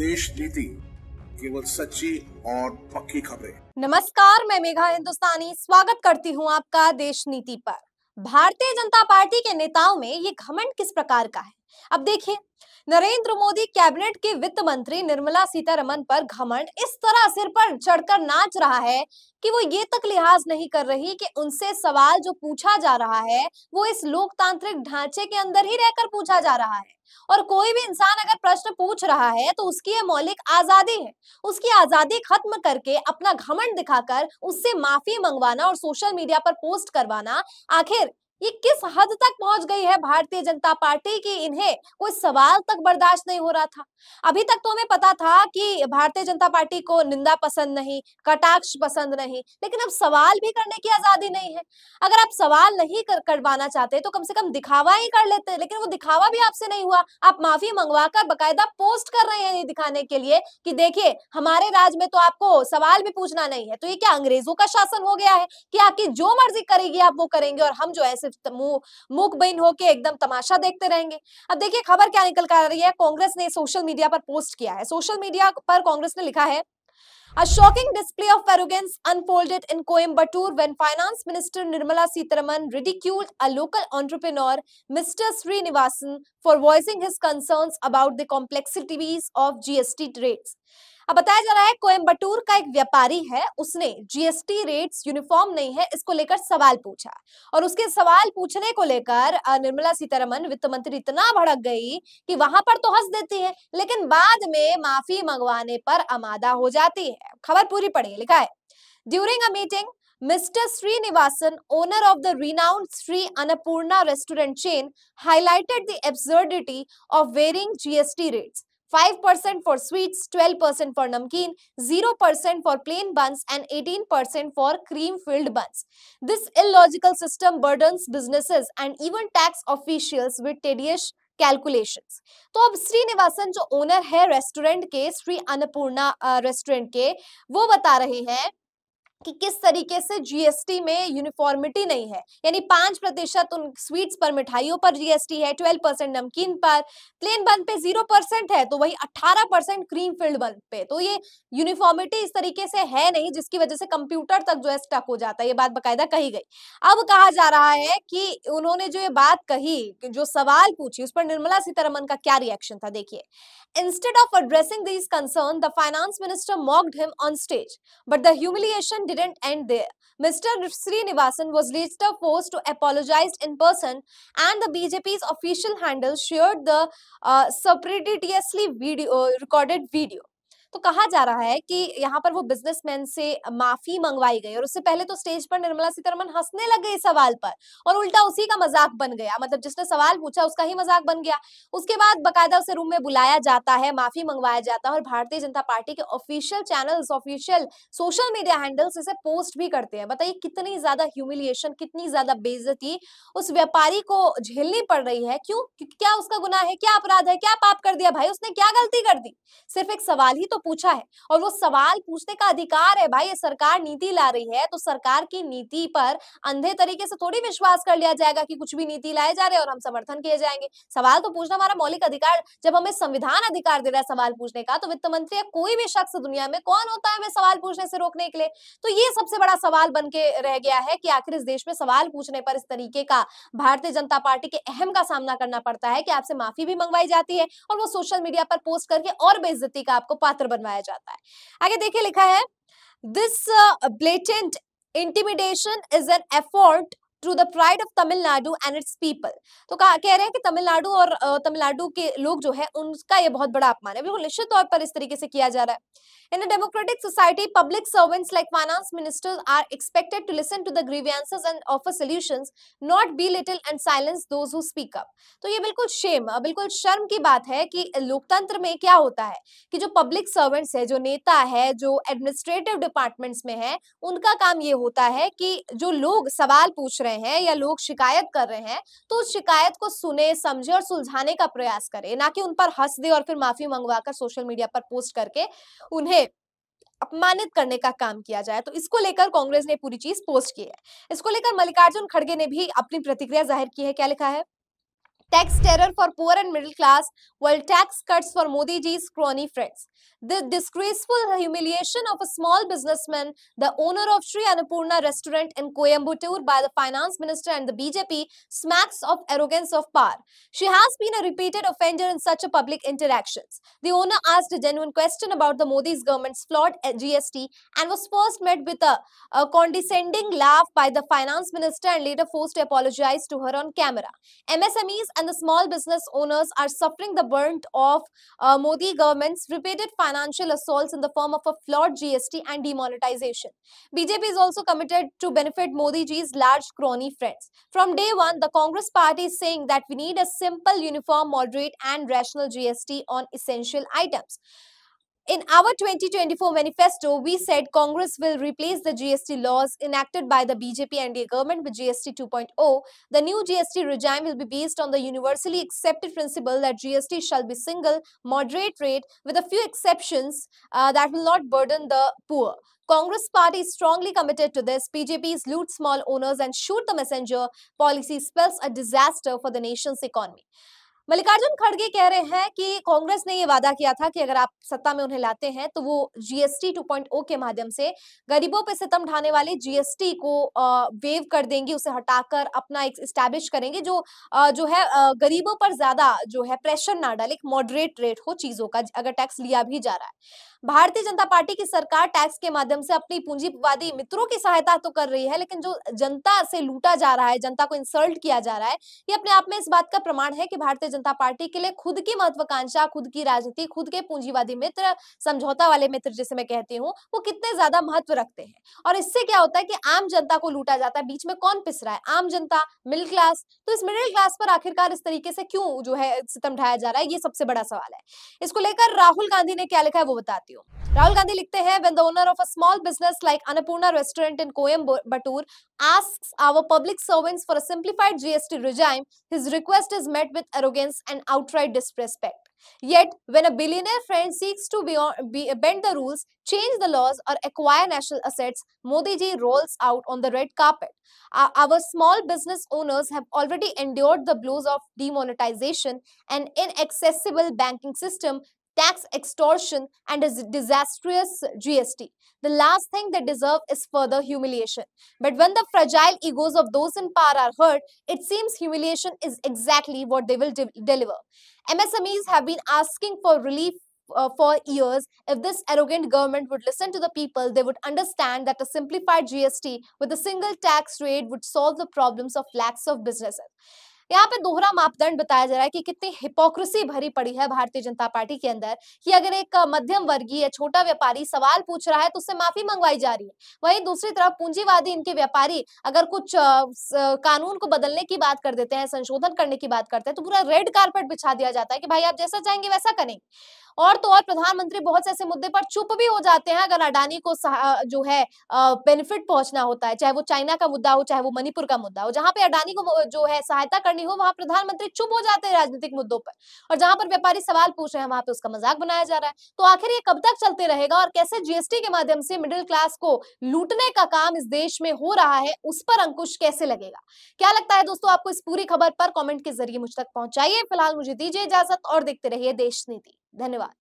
देश नीति केवल सच्ची और पक्की खबरें नमस्कार मैं मेघा हिंदुस्तानी स्वागत करती हूं आपका देश नीति पर भारतीय जनता पार्टी के नेताओं में ये घमंड किस प्रकार का है अब देखिए नरेंद्र मोदी कैबिनेट के वित्त मंत्री निर्मला सीतारमन पर घमंड इस तरह सिर पर चढ़कर नाच रहा है कि वो ये तक लिहाज नहीं कर रही कि उनसे सवाल जो पूछा जा रहा है वो इस लोकतांत्रिक ढांचे के अंदर ही रहकर पूछा जा रहा है और कोई भी इंसान अगर प्रश्न पूछ रहा है तो उसकी ये मौलिक आजादी है उसकी आजादी खत्म करके अपना घमंड दिखाकर उससे माफी मंगवाना और सोशल मीडिया पर पोस्ट करवाना आखिर ये किस हद तक पहुंच गई है भारतीय जनता पार्टी की इन्हें कोई सवाल तक बर्दाश्त नहीं हो रहा था अभी तक तो हमें पता था कि भारतीय जनता पार्टी को निंदा पसंद नहीं कटाक्ष पसंद नहीं लेकिन अब सवाल भी करने की आजादी नहीं है अगर आप सवाल नहीं कर करवाना चाहते तो कम से कम दिखावा ही कर लेते लेकिन वो दिखावा भी आपसे नहीं हुआ आप माफी मंगवा कर बाकायदा पोस्ट कर रहे हैं ये दिखाने के लिए कि देखिए हमारे राज्य में तो आपको सवाल भी पूछना नहीं है तो ये क्या अंग्रेजों का शासन हो गया है कि आपकी जो मर्जी करेगी आप वो करेंगे और हम जो ऐसे सिर्फ मूक बहन होके एकदम तमाशा देखते रहेंगे अब देखिए खबर क्या निकल कर आ रही है कांग्रेस ने सोशल मीडिया पर पोस्ट किया है सोशल मीडिया पर कांग्रेस ने लिखा है A shocking display of arrogance unfolded in Coimbatore when Finance Minister Nirmala Sitharaman ridiculed a local entrepreneur, Mr. Srinivasan, for voicing his concerns about the complexities of GST rates. अब बताया जा रहा है कोयम्बटूर का एक व्यापारी है उसने जीएसटी रेट्स यूनिफॉर्म नहीं है इसको लेकर सवाल पूछा और उसके सवाल पूछने को लेकर निर्मला सीतारमन वित्त मंत्री इतना भड़क गई कि वहां पर तो हंस देती है लेकिन बाद में माफी मंगवाने पर अमादा हो जाती है खबर पूरी पड़ी लिखा है during a meeting mister Srinivasan owner of the renowned Shri Annapoorna restaurant chain highlighted the absurdity of varying GST rates. Five percent for sweet twelve percent for namkeen zero percent for plain buns and eighteen percent for cream filled buns this illogical system burden business and even tax officials with tedious calculation तो अब श्रीनिवासन जो owner है restaurant के Shri Annapoorna restaurant के वो बता रहे हैं कि किस तरीके से जीएसटी में यूनिफॉर्मिटी नहीं है यानी पांच प्रतिशत उन स्वीट्स पर मिठाइयों पर जीएसटी है ट्वेल्व परसेंट नमकीन पर प्लेन बन पे जीरो परसेंट है तो वही अट्ठारह परसेंट क्रीम फील्ड बन पे तो ये यूनिफॉर्मिटी इस तरीके से है नहीं जिसकी वजह से कंप्यूटर तक जो है स्टक हो जाता है ये बात बाकायदा कही गई अब कहा जा रहा है कि उन्होंने जो ये बात कही जो सवाल पूछी उस पर निर्मला सीतारमन का क्या रिएक्शन था देखिए instead of addressing these concern the finance minister mocked him on stage but the humiliation didn't end there. Mr. Srinivasan was later forced to apologize in person and the BJP's official handle shared the uh, video, recorded video. तो कहा जा रहा है कि यहाँ पर वो businessman से माफी मंगवाई गई और उससे पहले तो स्टेज पर निर्मला सीतारमन हंसने लग गई सवाल पर और उल्टा उसी का मजाक बन गया मतलब जिसने सवाल पूछा उसका ही मजाक बन गया उसके बाद बकायदा उसे रूम में बुलाया जाता है माफी मंगवाया जाता है और भारतीय जनता पार्टी के official channels official social media handles इसे पोस्ट भी करते हैं बताइए कितनी ज्यादा ह्यूमिलिएशन कितनी ज्यादा बेजती उस व्यापारी को झेलनी पड़ रही है क्यों क्या उसका गुना है क्या अपराध है क्या पाप कर दिया भाई उसने क्या गलती कर दी सिर्फ एक सवाल ही तो पूछा है और वो सवाल पूछने का अधिकार है भाई ये सरकार नीति ला रही है तो सरकार की नीति पर अंधे तरीके से थोड़ी विश्वास कर लिया जाएगा कि कुछ भी नीति लाए जा रहे हैं और हम समर्थन किए जाएंगे सवाल तो पूछना हमारा मौलिक अधिकार जब हमें संविधान अधिकार दे रहा है सवाल पूछने का तो वित्त मंत्री या कोई भी शख्स दुनिया में कौन होता है हमें सवाल पूछने से रोकने के लिए तो ये सबसे बड़ा सवाल बन के रह गया है कि आखिर इस देश में सवाल पूछने पर इस तरीके का भारतीय जनता पार्टी के अहम का सामना करना पड़ता है कि आपसे माफी भी मंगवाई जाती है और वो सोशल मीडिया पर पोस्ट करके और बेइज्जती का आपको पात्र बनवाया जाता है आगे देखिए लिखा है this blatant intimidation is an effort to the pride of Tamil Nadu and its people तो कह रहे हैं कि तमिलनाडु और तमिलनाडु के लोग जो है उनका ये बहुत बड़ा अपमान है बिल्कुल निश्चित तौर पर इस तरीके से किया जा रहा है in a democratic society public servants like finance ministers are expected to listen to the grievances and offer solutions not belittle and silence those who speak up तो ये बिल्कुल शेम बिल्कुल शर्म की बात है कि लोकतंत्र में क्या होता है कि जो पब्लिक सर्वेंट्स है जो नेता है जो एडमिनिस्ट्रेटिव डिपार्टमेंट्स में है उनका काम ये होता है कि जो लोग सवाल पूछ रहे रहे हैं या लोग शिकायत कर रहे हैं तो उस शिकायत को सुने समझे और सुलझाने का प्रयास करें ना कि उन पर हंस दे और फिर माफी मंगवाकर सोशल मीडिया पर पोस्ट करके उन्हें अपमानित करने का काम किया जाए तो इसको लेकर कांग्रेस ने पूरी चीज पोस्ट की है इसको लेकर मल्लिकार्जुन खड़गे ने भी अपनी प्रतिक्रिया जाहिर की है क्या लिखा है tax terror for poor and middle class, while tax cuts for Modi ji's crony friends. The disgraceful humiliation of a small businessman, the owner of Sri Annapurna restaurant in Coimbatore by the finance minister and the BJP smacks of arrogance of power. She has been a repeated offender in such a public interactions. The owner asked a genuine question about the Modi's government's flawed GST and was first met with a, a condescending laugh by the finance minister and later forced to apologize to her on camera. MSMEs and the small business owners are suffering the burnt of uh, Modi government's repeated financial assaults in the form of a flawed GST and demonetization. BJP is also committed to benefit Modi ji's large crony friends. From day one, the Congress party is saying that we need a simple, uniform, moderate and rational GST on essential items. In our 2024 manifesto, we said Congress will replace the GST laws enacted by the BJP NDA government with GST 2.0. The new GST regime will be based on the universally accepted principle that GST shall be single, moderate rate with a few exceptions uh, that will not burden the poor. Congress party is strongly committed to this. BJP's loot small owners and shoot the messenger policy spells a disaster for the nation's economy. Mallikarjun खड़गे कह रहे हैं कि कांग्रेस ने यह वादा किया था कि अगर आप सत्ता में उन्हें लाते हैं तो वो जीएसटी 2.0 के माध्यम से गरीबों पर सितम ढाने वाले जीएसटी को वेव कर देंगे उसे हटाकर अपना एक स्टैब्लिश करेंगे जो जो है गरीबों पर ज्यादा जो है प्रेशर ना डाले एक मॉडरेट रेट हो चीजों का अगर टैक्स लिया भी जा रहा है भारतीय जनता पार्टी की सरकार टैक्स के माध्यम से अपनी पूंजीवादी मित्रों की सहायता तो कर रही है लेकिन जो जनता से लूटा जा रहा है जनता को इंसल्ट किया जा रहा है ये अपने आप में इस बात का प्रमाण है कि भारतीय जनता पार्टी के लिए खुद की महत्वाकांक्षा खुद की राजनीति खुद के पूंजीवादी मित्र समझौता वाले मित्र जिसे मैं कहती हूँ वो कितने ज्यादा महत्व रखते हैं और इससे क्या होता है कि आम जनता को लूटा जाता है बीच में कौन पिस रहा है आम जनता मिडिल क्लास तो इस मिडिल क्लास पर आखिरकार इस तरीके से क्यों जो है सितम ढाया जा रहा है ये सबसे बड़ा सवाल है इसको लेकर राहुल गांधी ने क्या लिखा है वो बताती हूँ राहुल गांधी लिखते हैं when the owner of a small business like Annapoorna restaurant in Coimbatore ask our public servants for a simplified GST regime his request is met with arrogance arrogance, and outright disrespect. Yet, when a billionaire friend seeks to be be, bend the rules, change the laws, or acquire national assets, Modi ji rolls out on the red carpet. Our, our small business owners have already endured the blows of demonetization and inaccessible banking system tax extortion, and a disastrous GST. The last thing they deserve is further humiliation. But when the fragile egos of those in power are hurt, it seems humiliation is exactly what they will de deliver. MSMEs have been asking for relief uh, for years, if this arrogant government would listen to the people, they would understand that a simplified GST with a single tax rate would solve the problems of lakhs of businesses. यहाँ पे दोहरा मापदंड बताया जा रहा है कि कितनी हिपोक्रेसी भरी पड़ी है भारतीय जनता पार्टी के अंदर कि अगर एक मध्यम वर्गीय छोटा व्यापारी सवाल पूछ रहा है तो उससे माफी मंगवाई जा रही है वहीं दूसरी तरफ पूंजीवादी इनके व्यापारी अगर कुछ कानून को बदलने की बात कर देते हैं संशोधन करने की बात करते हैं तो पूरा रेड कार्पेट बिछा दिया जाता है कि भाई आप जैसा चाहेंगे वैसा करेंगे और तो और प्रधानमंत्री बहुत से ऐसे मुद्दे पर चुप भी हो जाते हैं अगर अडानी को जो है बेनिफिट पहुंचना होता है चाहे वो चाइना का मुद्दा हो चाहे वो मणिपुर का मुद्दा हो जहां पे अडानी को जो है सहायता करने हानि हो वहां प्रधानमंत्री चुप हो जाते हैं राजनीतिक मुद्दों पर और जहां पर व्यापारी सवाल पूछ रहे हैं वहां पर उसका मजाक बनाया जा रहा है तो आखिर ये कब तक चलते रहेगा और कैसे जीएसटी के माध्यम से मिडिल क्लास को लूटने का काम इस देश में हो रहा है उस पर अंकुश कैसे लगेगा क्या लगता है दोस्तों आपको इस पूरी खबर पर कॉमेंट के जरिए मुझ तक पहुंचाइए फिलहाल मुझे दीजिए इजाजत और देखते रहिए देश नीति धन्यवाद